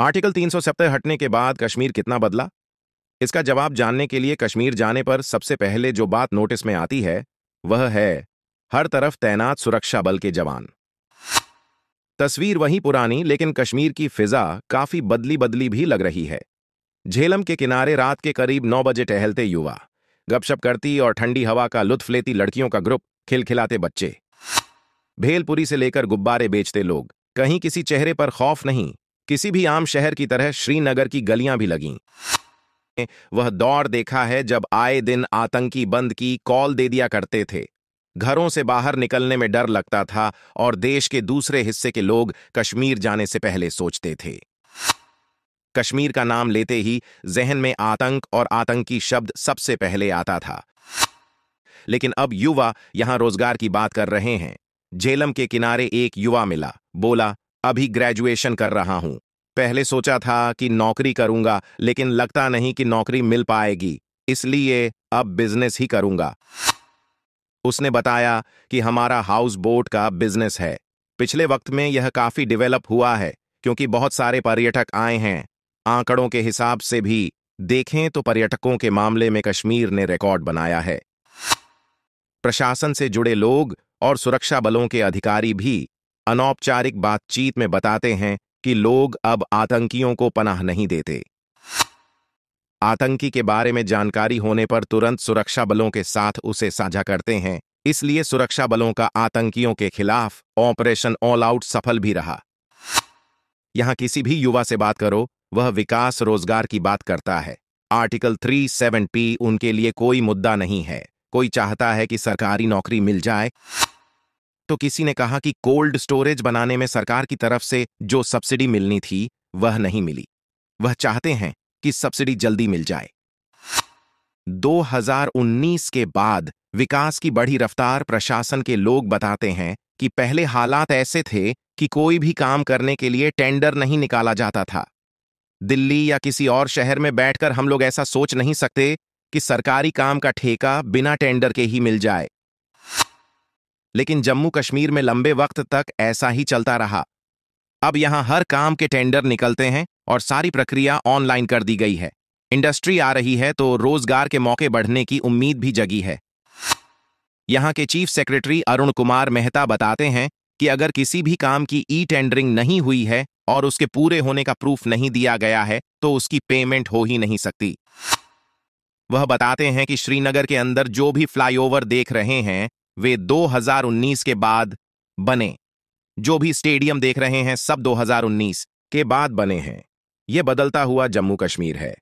article 370 हटने के बाद कश्मीर कितना बदला इसका जवाब जानने के लिए कश्मीर जाने पर सबसे पहले जो बात नोटिस में आती है वह है हर तरफ तैनात सुरक्षा बल के जवान तस्वीर वही पुरानी लेकिन कश्मीर की फिजा काफी बदली बदली भी लग रही है झेलम के किनारे रात के करीब नौ बजे टहलते युवा गपशप करती और ठंडी हवा का लुत्फ लेती लड़कियों का ग्रुप खिलखिलाते बच्चे भेलपुरी से लेकर गुब्बारे बेचते लोग कहीं किसी चेहरे पर खौफ नहीं किसी भी आम शहर की तरह श्रीनगर की गलियां भी लगीं वह दौर देखा है जब आए दिन आतंकी बंद की कॉल दे दिया करते थे घरों से बाहर निकलने में डर लगता था और देश के दूसरे हिस्से के लोग कश्मीर जाने से पहले सोचते थे कश्मीर का नाम लेते ही जहन में आतंक और आतंकी शब्द सबसे पहले आता था लेकिन अब युवा यहां रोजगार की बात कर रहे हैं झेलम के किनारे एक युवा मिला बोला अभी ग्रेजुएशन कर रहा हूं पहले सोचा था कि नौकरी करूंगा लेकिन लगता नहीं कि नौकरी मिल पाएगी इसलिए अब बिजनेस ही करूंगा उसने बताया कि हमारा हाउस बोट का बिजनेस है पिछले वक्त में यह काफी डेवलप हुआ है क्योंकि बहुत सारे पर्यटक आए हैं आंकड़ों के हिसाब से भी देखें तो पर्यटकों के मामले में कश्मीर ने रिकॉर्ड बनाया है प्रशासन से जुड़े लोग और सुरक्षा बलों के अधिकारी भी अनौपचारिक बातचीत में बताते हैं कि लोग अब आतंकियों को पनाह नहीं देते आतंकी के बारे में जानकारी होने पर तुरंत सुरक्षा बलों के साथ उसे साझा करते हैं इसलिए सुरक्षा बलों का आतंकियों के खिलाफ ऑपरेशन ऑल आउट सफल भी रहा यहां किसी भी युवा से बात करो वह विकास रोजगार की बात करता है आर्टिकल थ्री सेवन पी उनके लिए कोई मुद्दा नहीं है कोई चाहता है कि सरकारी नौकरी मिल जाए तो किसी ने कहा कि कोल्ड स्टोरेज बनाने में सरकार की तरफ से जो सब्सिडी मिलनी थी वह नहीं मिली वह चाहते हैं कि सब्सिडी जल्दी मिल जाए 2019 के बाद विकास की बढ़ी रफ्तार प्रशासन के लोग बताते हैं कि पहले हालात ऐसे थे कि कोई भी काम करने के लिए टेंडर नहीं निकाला जाता था दिल्ली या किसी और शहर में बैठकर हम लोग ऐसा सोच नहीं सकते कि सरकारी काम का ठेका बिना टेंडर के ही मिल जाए लेकिन जम्मू कश्मीर में लंबे वक्त तक ऐसा ही चलता रहा अब यहां हर काम के टेंडर निकलते हैं और सारी प्रक्रिया ऑनलाइन कर दी गई है इंडस्ट्री आ रही है तो रोजगार के मौके बढ़ने की उम्मीद भी जगी है यहां के चीफ सेक्रेटरी अरुण कुमार मेहता बताते हैं कि अगर किसी भी काम की ई टेंडरिंग नहीं हुई है और उसके पूरे होने का प्रूफ नहीं दिया गया है तो उसकी पेमेंट हो ही नहीं सकती वह बताते हैं कि श्रीनगर के अंदर जो भी फ्लाईओवर देख रहे हैं वे 2019 के बाद बने जो भी स्टेडियम देख रहे हैं सब 2019 के बाद बने हैं यह बदलता हुआ जम्मू कश्मीर है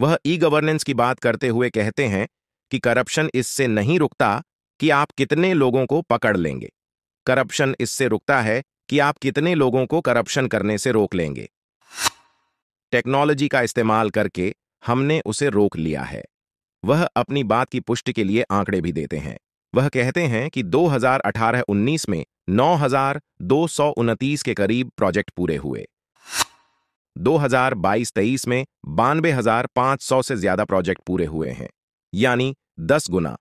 वह ई गवर्नेंस की बात करते हुए कहते हैं कि करप्शन इससे नहीं रुकता कि आप कितने लोगों को पकड़ लेंगे करप्शन इससे रुकता है कि आप कितने लोगों को करप्शन करने से रोक लेंगे टेक्नोलॉजी का इस्तेमाल करके हमने उसे रोक लिया है वह अपनी बात की पुष्टि के लिए आंकड़े भी देते हैं वह कहते हैं कि 2018-19 में नौ के करीब प्रोजेक्ट पूरे हुए 2022-23 में बानवे से ज्यादा प्रोजेक्ट पूरे हुए हैं यानी 10 गुना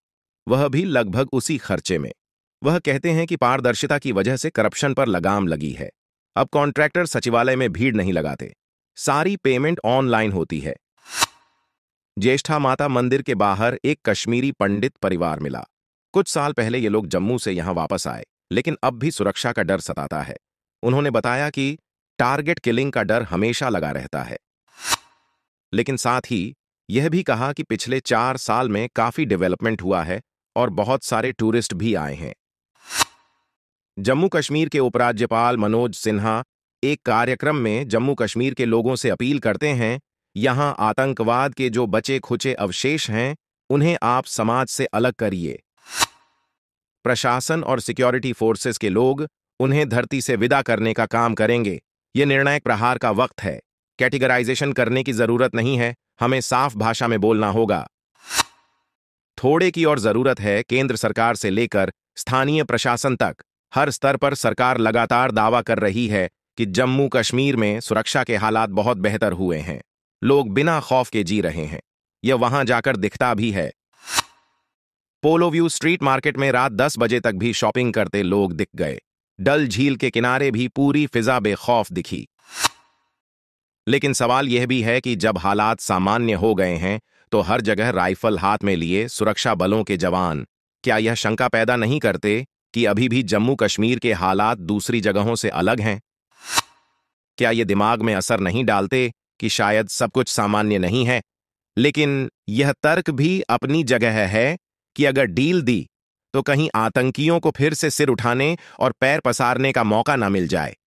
वह भी लगभग उसी खर्चे में वह कहते हैं कि पारदर्शिता की वजह से करप्शन पर लगाम लगी है अब कॉन्ट्रैक्टर सचिवालय में भीड़ नहीं लगाते सारी पेमेंट ऑनलाइन होती है ज्येष्ठा माता मंदिर के बाहर एक कश्मीरी पंडित परिवार मिला कुछ साल पहले ये लोग जम्मू से यहां वापस आए लेकिन अब भी सुरक्षा का डर सताता है उन्होंने बताया कि टारगेट किलिंग का डर हमेशा लगा रहता है लेकिन साथ ही यह भी कहा कि पिछले चार साल में काफी डेवलपमेंट हुआ है और बहुत सारे टूरिस्ट भी आए हैं जम्मू कश्मीर के उपराज्यपाल मनोज सिन्हा एक कार्यक्रम में जम्मू कश्मीर के लोगों से अपील करते हैं यहां आतंकवाद के जो बचे खुचे अवशेष हैं उन्हें आप समाज से अलग करिए प्रशासन और सिक्योरिटी फोर्सेस के लोग उन्हें धरती से विदा करने का काम करेंगे ये निर्णायक प्रहार का वक्त है कैटेगराइजेशन करने की जरूरत नहीं है हमें साफ भाषा में बोलना होगा थोड़े की और जरूरत है केंद्र सरकार से लेकर स्थानीय प्रशासन तक हर स्तर पर सरकार लगातार दावा कर रही है कि जम्मू कश्मीर में सुरक्षा के हालात बहुत बेहतर हुए हैं लोग बिना खौफ के जी रहे हैं यह वहां जाकर दिखता भी है पोलोव्यू स्ट्रीट मार्केट में रात 10 बजे तक भी शॉपिंग करते लोग दिख गए डल झील के किनारे भी पूरी फिजा बेखौफ दिखी लेकिन सवाल यह भी है कि जब हालात सामान्य हो गए हैं तो हर जगह राइफल हाथ में लिए सुरक्षा बलों के जवान क्या यह शंका पैदा नहीं करते कि अभी भी जम्मू कश्मीर के हालात दूसरी जगहों से अलग हैं क्या यह दिमाग में असर नहीं डालते कि शायद सब कुछ सामान्य नहीं है लेकिन यह तर्क भी अपनी जगह है कि अगर डील दी तो कहीं आतंकियों को फिर से सिर उठाने और पैर पसारने का मौका ना मिल जाए